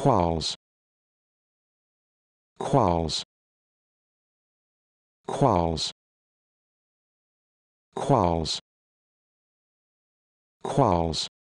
quals quals quals quals quals